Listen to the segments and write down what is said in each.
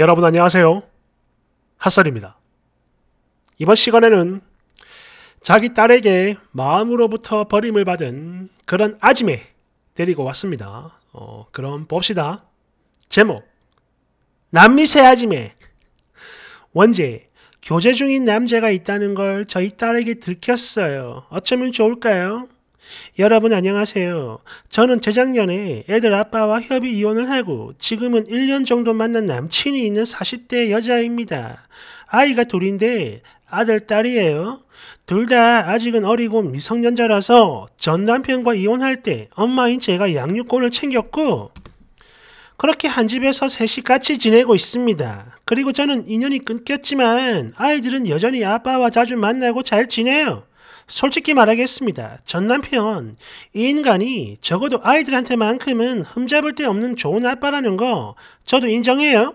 여러분 안녕하세요. 핫설입니다. 이번 시간에는 자기 딸에게 마음으로부터 버림을 받은 그런 아침에 데리고 왔습니다. 어, 그럼 봅시다. 제목 남미 새아침에 원제 교제 중인 남자가 있다는 걸 저희 딸에게 들켰어요. 어쩌면 좋을까요? 여러분 안녕하세요. 저는 재작년에 애들 아빠와 협의 이혼을 하고 지금은 1년 정도 만난 남친이 있는 40대 여자입니다. 아이가 둘인데 아들, 딸이에요. 둘 다 아직은 어리고 미성년자라서 전 남편과 이혼할 때 엄마인 제가 양육권을 챙겼고 그렇게 한 집에서 셋이 같이 지내고 있습니다. 그리고 저는 인연이 끊겼지만 아이들은 여전히 아빠와 자주 만나고 잘 지내요. 솔직히 말하겠습니다. 전 남편, 이 인간이 적어도 아이들한테만큼은 흠잡을 데 없는 좋은 아빠라는 거 저도 인정해요.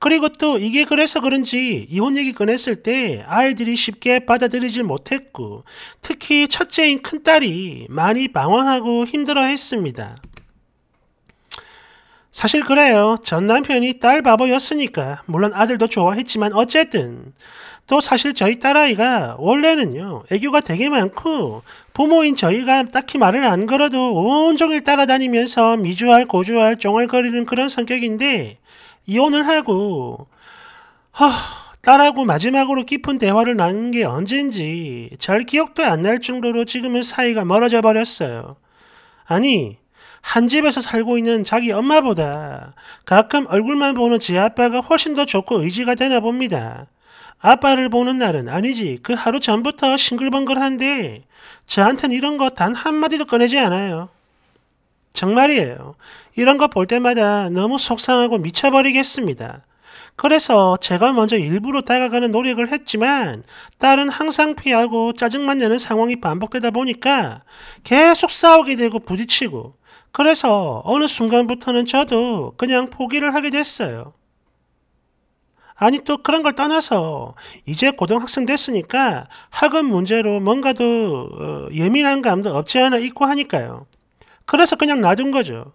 그리고 또 이게 그래서 그런지 이혼 얘기 꺼냈을 때 아이들이 쉽게 받아들이질 못했고 특히 첫째인 큰딸이 많이 방황하고 힘들어 했습니다. 사실 그래요. 전 남편이 딸 바보였으니까 물론 아들도 좋아했지만 어쨌든 또 사실 저희 딸아이가 원래는요, 애교가 되게 많고, 부모인 저희가 딱히 말을 안 걸어도 온종일 따라다니면서 미주알, 고주알, 정얼거리는 그런 성격인데, 이혼을 하고, 허, 딸하고 마지막으로 깊은 대화를 나눈 게 언젠지 잘 기억도 안 날 정도로 지금은 사이가 멀어져 버렸어요. 아니, 한 집에서 살고 있는 자기 엄마보다 가끔 얼굴만 보는 제 아빠가 훨씬 더 좋고 의지가 되나 봅니다. 아빠를 보는 날은 아니지. 그 하루 전부터 싱글벙글한데 저한텐 이런 거 단 한마디도 꺼내지 않아요. 정말이에요. 이런 거 볼 때마다 너무 속상하고 미쳐버리겠습니다. 그래서 제가 먼저 일부러 다가가는 노력을 했지만 딸은 항상 피하고 짜증만 내는 상황이 반복되다 보니까 계속 싸우게 되고 부딪히고 그래서 어느 순간부터는 저도 그냥 포기를 하게 됐어요. 아니 또 그런 걸 떠나서 이제 고등학생 됐으니까 학업 문제로 뭔가도 어, 예민한 감도 없지 않아 있고 하니까요. 그래서 그냥 놔둔 거죠.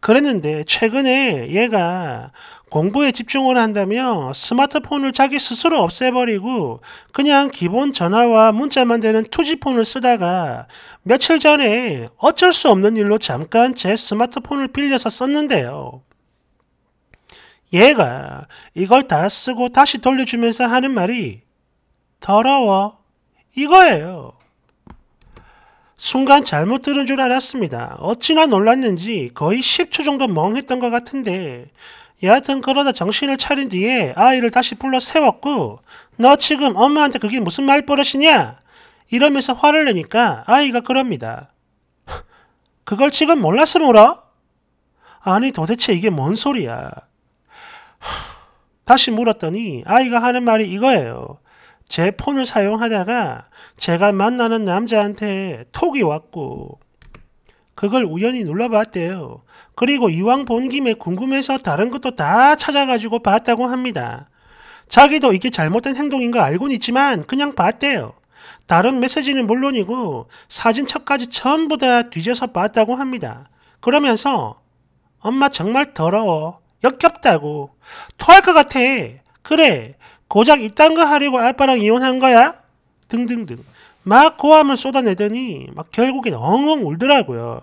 그랬는데 최근에 얘가 공부에 집중을 한다며 스마트폰을 자기 스스로 없애버리고 그냥 기본 전화와 문자만 되는 투지폰을 쓰다가 며칠 전에 어쩔 수 없는 일로 잠깐 제 스마트폰을 빌려서 썼는데요. 얘가 이걸 다 쓰고 다시 돌려주면서 하는 말이 더러워 이거예요. 순간 잘못 들은 줄 알았습니다. 어찌나 놀랐는지 거의 10초 정도 멍했던 것 같은데 여하튼 그러다 정신을 차린 뒤에 아이를 다시 불러 세웠고 너 지금 엄마한테 그게 무슨 말버릇이냐? 이러면서 화를 내니까 아이가 그럽니다. 그걸 지금 몰랐으면 울 아니 도대체 이게 뭔 소리야? 다시 물었더니 아이가 하는 말이 이거예요. 제 폰을 사용하다가 제가 만나는 남자한테 톡이 왔고 그걸 우연히 눌러봤대요. 그리고 이왕 본 김에 궁금해서 다른 것도 다 찾아가지고 봤다고 합니다. 자기도 이게 잘못된 행동인 거 알고는 있지만 그냥 봤대요. 다른 메시지는 물론이고 사진첩까지 전부 다 뒤져서 봤다고 합니다. 그러면서 엄마 정말 더러워. 역겹다고. 토할 것 같아. 그래. 고작 이딴 거 하려고 알바랑 이혼한 거야? 등등등. 막 고함을 쏟아내더니 막 결국엔 엉엉 울더라고요.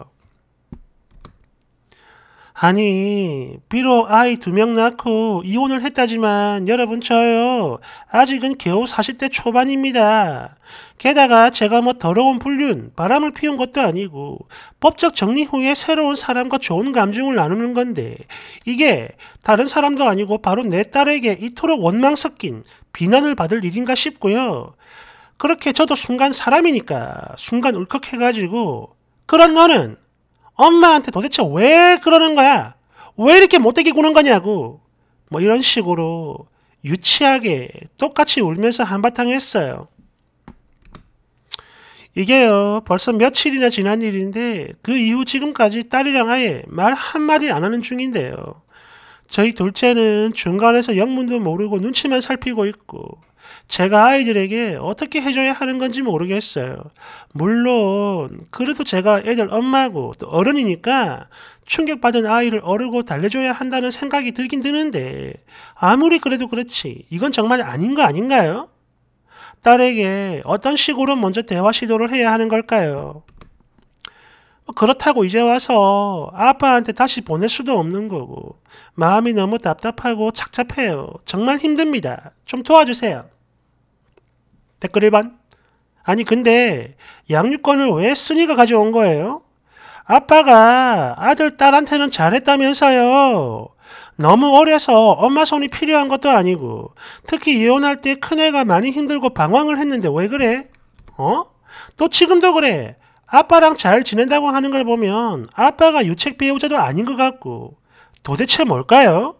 아니, 비록 아이 두 명 낳고 이혼을 했다지만 여러분 저요. 아직은 겨우 40대 초반입니다. 게다가 제가 뭐 더러운 불륜, 바람을 피운 것도 아니고 법적 정리 후에 새로운 사람과 좋은 감정을 나누는 건데 이게 다른 사람도 아니고 바로 내 딸에게 이토록 원망 섞인 비난을 받을 일인가 싶고요. 그렇게 저도 순간 사람이니까 순간 울컥해가지고 그런 너는 엄마한테 도대체 왜 그러는 거야? 왜 이렇게 못되게 구는 거냐고. 뭐 이런 식으로 유치하게 똑같이 울면서 한바탕 했어요. 이게요, 벌써 며칠이나 지난 일인데, 그 이후 지금까지 딸이랑 아예 말 한마디 안 하는 중인데요. 저희 둘째는 중간에서 영문도 모르고 눈치만 살피고 있고, 제가 아이들에게 어떻게 해줘야 하는 건지 모르겠어요. 물론, 그래도 제가 애들 엄마고 또 어른이니까 충격받은 아이를 어르고 달래줘야 한다는 생각이 들긴 드는데, 아무리 그래도 그렇지, 이건 정말 아닌 거 아닌가요? 딸에게 어떤 식으로 먼저 대화 시도를 해야 하는 걸까요? 뭐 그렇다고 이제 와서 아빠한테 다시 보낼 수도 없는 거고 마음이 너무 답답하고 착잡해요. 정말 힘듭니다. 좀 도와주세요. 댓글 1번. 아니, 근데 양육권을 왜 쓰니가 가져온 거예요? 아빠가 아들, 딸한테는 잘했다면서요. 너무 어려서 엄마 손이 필요한 것도 아니고, 특히 이혼할 때 큰애가 많이 힘들고 방황을 했는데 왜 그래? 어? 또 지금도 그래. 아빠랑 잘 지낸다고 하는 걸 보면 아빠가 유책 배우자도 아닌 것 같고, 도대체 뭘까요?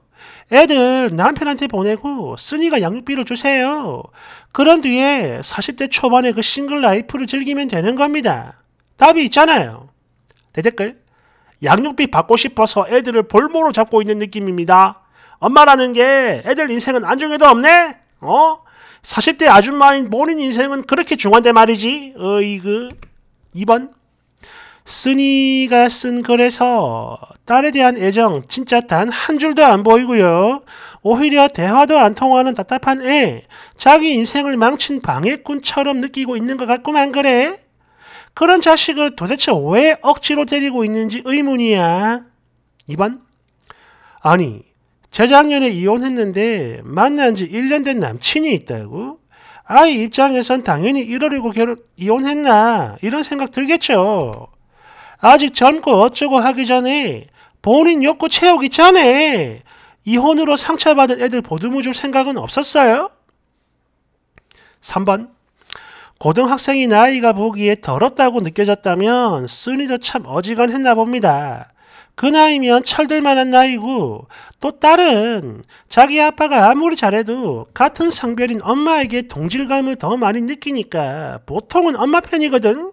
애들 남편한테 보내고 쓰니가 양육비를 주세요. 그런 뒤에 40대 초반의 그 싱글 라이프를 즐기면 되는 겁니다. 답이 있잖아요. 대댓글 네 양육비 받고 싶어서 애들을 볼모로 잡고 있는 느낌입니다. 엄마라는 게 애들 인생은 안중에도 없네? 어? 40대 아줌마인 본인 인생은 그렇게 중한데 말이지. 어이그 2번 쓰이가쓴 글에서 딸에 대한 애정 진짜 단 한 줄도 안 보이고요. 오히려 대화도 안 통하는 답답한 애, 자기 인생을 망친 방해꾼처럼 느끼고 있는 것 같구만 그래? 그런 자식을 도대체 왜 억지로 데리고 있는지 의문이야. 2번 아니, 재작년에 이혼했는데 만난 지 1년 된 남친이 있다고? 아이 입장에선 당연히 이러려고 결혼, 이혼했나 이런 생각 들겠죠. 아직 젊고 어쩌고 하기 전에 본인 욕구 채우기 전에 이혼으로 상처받은 애들 보듬어 줄 생각은 없었어요? 3번 고등학생이 나이가 보기에 더럽다고 느껴졌다면 순니도참 어지간했나 봅니다. 그 나이면 철들만한 나이고 또 딸은 자기 아빠가 아무리 잘해도 같은 성별인 엄마에게 동질감을 더 많이 느끼니까 보통은 엄마 편이거든.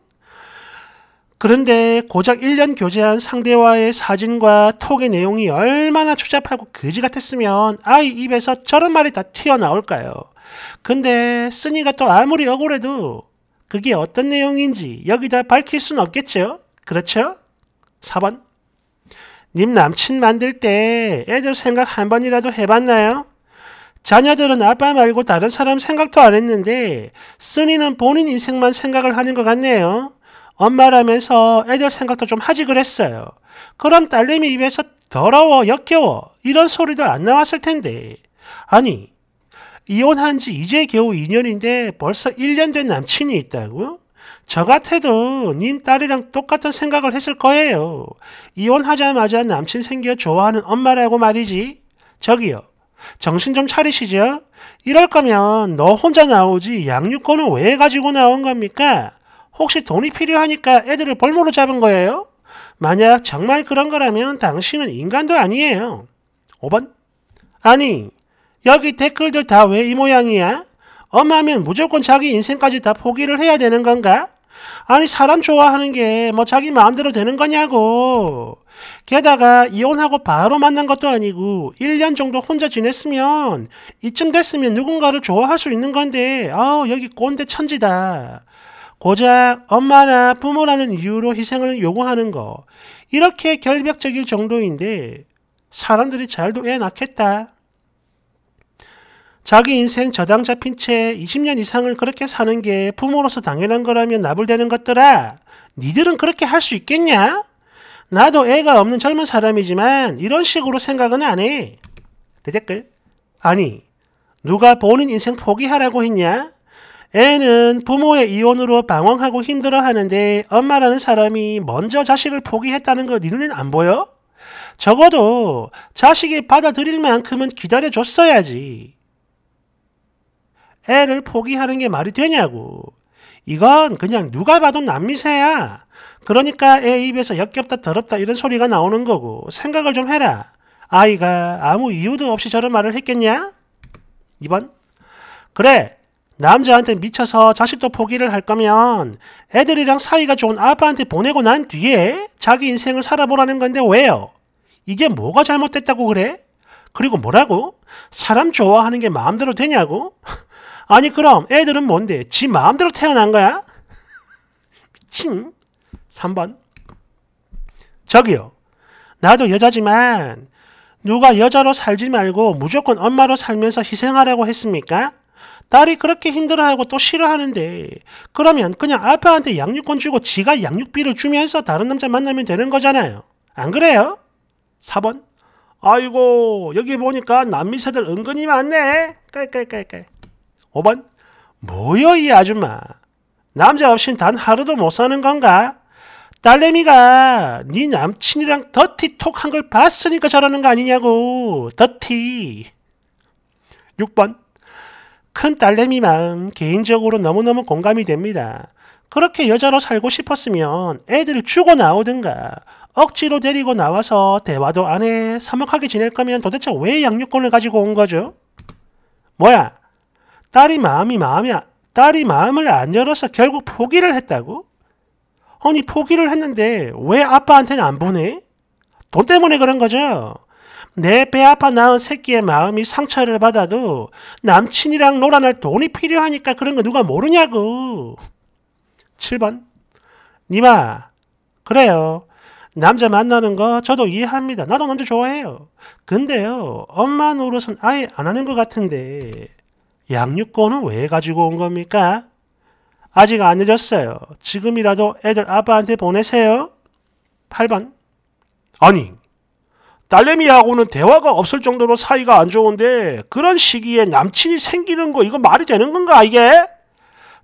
그런데 고작 1년 교제한 상대와의 사진과 톡의 내용이 얼마나 추잡하고 거지 같았으면 아이 입에서 저런 말이 다 튀어나올까요? 근데 쓰니가 또 아무리 억울해도 그게 어떤 내용인지 여기다 밝힐 순 없겠죠? 그렇죠? 4번 님 남친 만들 때 애들 생각 한 번이라도 해봤나요? 자녀들은 아빠 말고 다른 사람 생각도 안 했는데 쓰니는 본인 인생만 생각을 하는 것 같네요. 엄마라면서 애들 생각도 좀 하지 그랬어요. 그럼 딸내미 입에서 더러워, 역겨워 이런 소리도 안 나왔을 텐데. 아니, 이혼한 지 이제 겨우 2년인데 벌써 1년 된 남친이 있다고요? 저 같아도 님 딸이랑 똑같은 생각을 했을 거예요. 이혼하자마자 남친 생겨 좋아하는 엄마라고 말이지. 저기요. 정신 좀 차리시죠? 이럴 거면 너 혼자 나오지 양육권은 왜 가지고 나온 겁니까? 혹시 돈이 필요하니까 애들을 볼모로 잡은 거예요? 만약 정말 그런 거라면 당신은 인간도 아니에요. 5번. 아니, 여기 댓글들 다 왜 이 모양이야? 엄마면 무조건 자기 인생까지 다 포기를 해야 되는 건가? 아니, 사람 좋아하는 게 뭐 자기 마음대로 되는 거냐고. 게다가 이혼하고 바로 만난 것도 아니고 1년 정도 혼자 지냈으면 이쯤 됐으면 누군가를 좋아할 수 있는 건데, 아 여기 꼰대 천지다. 고작 엄마나 부모라는 이유로 희생을 요구하는 거 이렇게 결벽적일 정도인데 사람들이 잘도 애 낳겠다. 자기 인생 저당 잡힌 채 20년 이상을 그렇게 사는 게 부모로서 당연한 거라면 나불대는 것들아 니들은 그렇게 할 수 있겠냐? 나도 애가 없는 젊은 사람이지만 이런 식으로 생각은 안 해. 대댓글 아니 누가 보는 인생 포기하라고 했냐? 애는 부모의 이혼으로 방황하고 힘들어하는데 엄마라는 사람이 먼저 자식을 포기했다는 거네 눈엔 안 보여? 적어도 자식이 받아들일 만큼은 기다려줬어야지. 애를 포기하는 게 말이 되냐고. 이건 그냥 누가 봐도 남미세야 그러니까 애 입에서 역겹다 더럽다 이런 소리가 나오는 거고 생각을 좀 해라. 아이가 아무 이유도 없이 저런 말을 했겠냐? 2번. 그래 남자한테 미쳐서 자식도 포기를 할 거면 애들이랑 사이가 좋은 아빠한테 보내고 난 뒤에 자기 인생을 살아보라는 건데 왜요? 이게 뭐가 잘못됐다고 그래? 그리고 뭐라고? 사람 좋아하는 게 마음대로 되냐고? 아니 그럼 애들은 뭔데? 지 마음대로 태어난 거야? 미친. 3번. 저기요. 나도 여자지만 누가 여자로 살지 말고 무조건 엄마로 살면서 희생하라고 했습니까? 딸이 그렇게 힘들어하고 또 싫어하는데 그러면 그냥 아빠한테 양육권 주고 지가 양육비를 주면서 다른 남자 만나면 되는 거잖아요. 안 그래요? 4번 아이고 여기 보니까 남미세들 은근히 많네. 깔깔깔깔 5번 뭐여 이 아줌마 남자 없인 단 하루도 못 사는 건가? 딸내미가 네 남친이랑 더티톡 한 걸 봤으니까 저러는 거 아니냐고 더티 6번 큰딸내미 마음 개인적으로 너무너무 공감이 됩니다. 그렇게 여자로 살고 싶었으면 애들 을 주고 나오든가 억지로 데리고 나와서 대화도 안해 사막하게 지낼 거면 도대체 왜 양육권을 가지고 온 거죠? 뭐야? 딸이 마음이 마음이 야 딸이 마음을 안 열어서 결국 포기를 했다고? 아니 포기를 했는데 왜 아빠한테는 안 보내? 돈 때문에 그런 거죠. 내배 아파 낳은 새끼의 마음이 상처를 받아도 남친이랑 놀아날 돈이 필요하니까 그런 거 누가 모르냐고. 7번. 니마, 그래요. 남자 만나는 거 저도 이해합니다. 나도 남자 좋아해요. 근데요, 엄마 노릇은 아예 안 하는 것 같은데, 양육권은 왜 가지고 온 겁니까? 아직 안 늦었어요. 지금이라도 애들 아빠한테 보내세요. 8번. 아니, 딸내미하고는 대화가 없을 정도로 사이가 안 좋은데 그런 시기에 남친이 생기는 거 이거 말이 되는 건가 이게?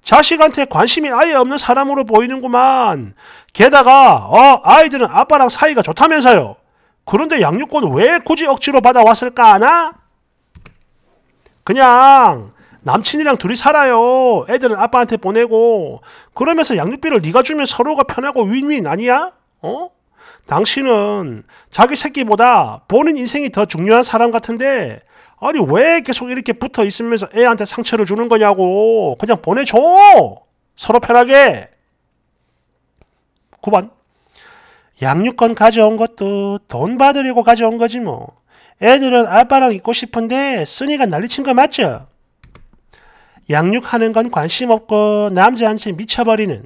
자식한테 관심이 아예 없는 사람으로 보이는구만. 게다가 어 아이들은 아빠랑 사이가 좋다면서요. 그런데 양육권 왜 굳이 억지로 받아왔을까 하나? 그냥 남친이랑 둘이 살아요. 애들은 아빠한테 보내고 그러면서 양육비를 네가 주면 서로가 편하고 윈윈 아니야? 어? 당신은 자기 새끼보다 보는 인생이 더 중요한 사람 같은데 아니 왜 계속 이렇게 붙어 있으면서 애한테 상처를 주는 거냐고 그냥 보내줘 서로 편하게 9번 양육권 가져온 것도 돈 받으려고 가져온 거지 뭐 애들은 아빠랑 있고 싶은데 쓰니가 난리친 거 맞죠? 양육하는 건 관심 없고 남자한테 미쳐버리는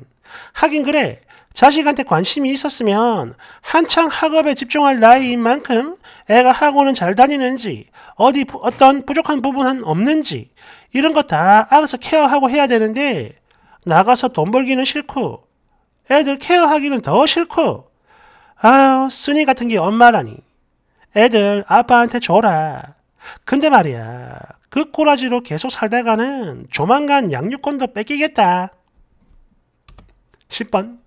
하긴 그래 자식한테 관심이 있었으면 한창 학업에 집중할 나이인 만큼 애가 학원은 잘 다니는지 어디 어떤 부족한 부분은 없는지 이런 거 다 알아서 케어하고 해야 되는데 나가서 돈 벌기는 싫고 애들 케어하기는 더 싫고 아유 순니 같은 게 엄마라니 애들 아빠한테 줘라 근데 말이야 그 꼬라지로 계속 살다가는 조만간 양육권도 뺏기겠다 10번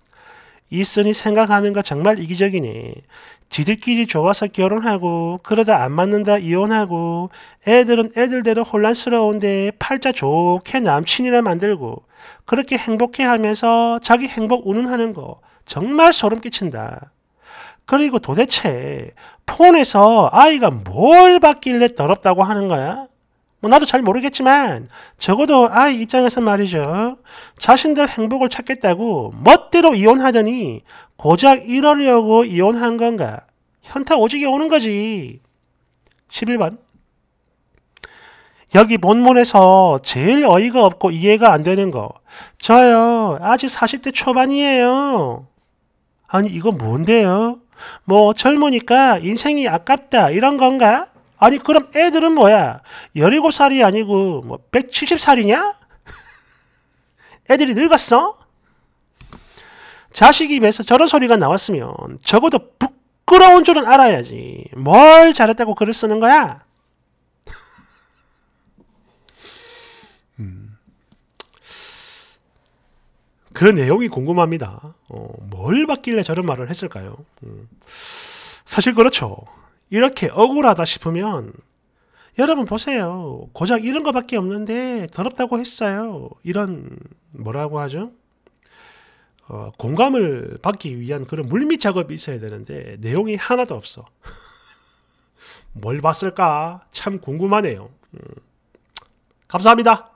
있으니 생각하는 거 정말 이기적이니 지들끼리 좋아서 결혼하고 그러다 안 맞는다 이혼하고 애들은 애들대로 혼란스러운데 팔자 좋게 남친이나 만들고 그렇게 행복해하면서 자기 행복 운운하는 거 정말 소름 끼친다. 그리고 도대체 폰에서 아이가 뭘 받길래 더럽다고 하는 거야? 뭐 나도 잘 모르겠지만 적어도 아이 입장에서 말이죠. 자신들 행복을 찾겠다고 멋대로 이혼하더니 고작 이러려고 이혼한 건가? 현타 오지게 오는 거지. 11번 여기 본문에서 제일 어이가 없고 이해가 안 되는 거. 저요. 아직 40대 초반이에요. 아니 이거 뭔데요? 뭐 젊으니까 인생이 아깝다 이런 건가? 아니 그럼 애들은 뭐야? 17살이 아니고 뭐 170살이냐? 애들이 늙었어? 자식 입에서 저런 소리가 나왔으면 적어도 부끄러운 줄은 알아야지. 뭘 잘했다고 글을 쓰는 거야? 음. 그 내용이 궁금합니다. 어, 뭘 받길래 저런 말을 했을까요? 음. 사실 그렇죠. 이렇게 억울하다 싶으면 여러분 보세요. 고작 이런 거밖에 없는데 더럽다고 했어요. 이런 뭐라고 하죠? 어, 공감을 받기 위한 그런 물밑 작업이 있어야 되는데 내용이 하나도 없어. 뭘 봤을까? 참 궁금하네요. 음. 감사합니다.